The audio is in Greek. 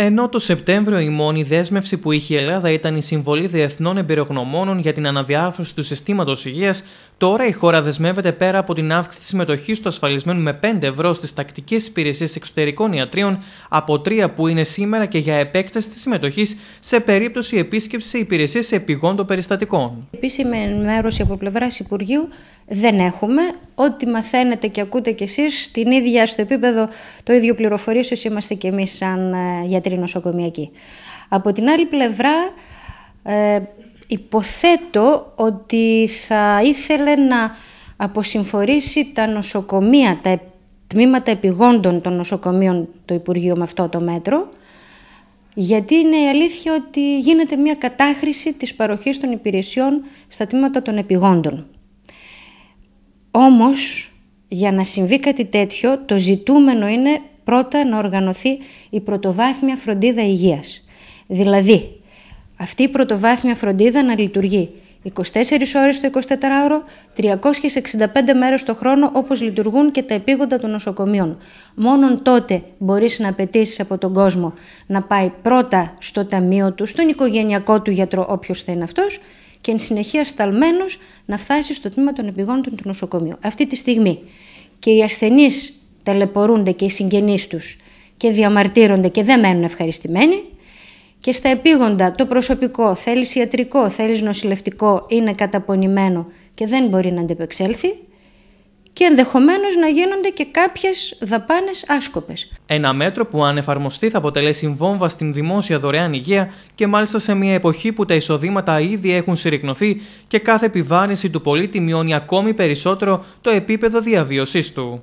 Ενώ το Σεπτέμβριο η μόνη δέσμευση που είχε η Ελλάδα ήταν η συμβολή διεθνών εμπειρογνωμόνων για την αναδιάρθρωση του συστήματος υγείας, τώρα η χώρα δεσμεύεται πέρα από την αύξηση της συμμετοχής του ασφαλισμένου με 5 ευρώ στις τακτικές υπηρεσίες εξωτερικών ιατρίων από 3 που είναι σήμερα και για επέκταση της συμμετοχής σε περίπτωση επίσκεψης σε υπηρεσίες των περιστατικών. Επίσημη ενημέρωση από πλευράς Υπουργείου δεν έχουμε. Ό,τι μαθαίνετε και ακούτε κι εσείς, ίδια στο επίπεδο το ίδιο πληροφορίες, είμαστε κι εμείς σαν ε, γιατροί νοσοκομιακή. Από την άλλη πλευρά, ε, υποθέτω ότι θα ήθελε να αποσυμφορήσει τα νοσοκομεία, τα τμήματα επιγόντων των νοσοκομείων το Υπουργείο με αυτό το μέτρο, γιατί είναι η αλήθεια ότι γίνεται μια κατάχρηση της παροχής των υπηρεσιών στα τμήματα των επιγόντων. Όμως, για να συμβεί κάτι τέτοιο, το ζητούμενο είναι πρώτα να οργανωθεί η πρωτοβάθμια φροντίδα υγείας. Δηλαδή, αυτή η πρωτοβάθμια φροντίδα να λειτουργεί 24 ώρες το 24ωρο, 365 μέρες το χρόνο όπως λειτουργούν και τα επίγοντα των νοσοκομείων. Μόνον τότε μπορείς να απαιτήσεις από τον κόσμο να πάει πρώτα στο ταμείο του, στον οικογενειακό του γιατρό όποιος θα είναι αυτός και εν συνεχεία σταλμένος να φτάσει στο τμήμα των επιγόντων του νοσοκομείου. Αυτή τη στιγμή και οι ασθενείς τελεπορούνται και οι συγγενείς τους και διαμαρτύρονται και δεν μένουν ευχαριστημένοι και στα επίγοντα το προσωπικό, θέλεις ιατρικό, θέλεις νοσηλευτικό, είναι καταπονημένο και δεν μπορεί να αντεπεξέλθει και ενδεχομένως να γίνονται και κάποιες δαπάνες άσκοπες. Ένα μέτρο που αν εφαρμοστεί θα αποτελέσει βόμβα στην δημόσια δωρεάν υγεία και μάλιστα σε μια εποχή που τα εισοδήματα ήδη έχουν συρρυκνωθεί και κάθε επιβάρυνση του πολίτη μειώνει ακόμη περισσότερο το επίπεδο διαβίωσής του.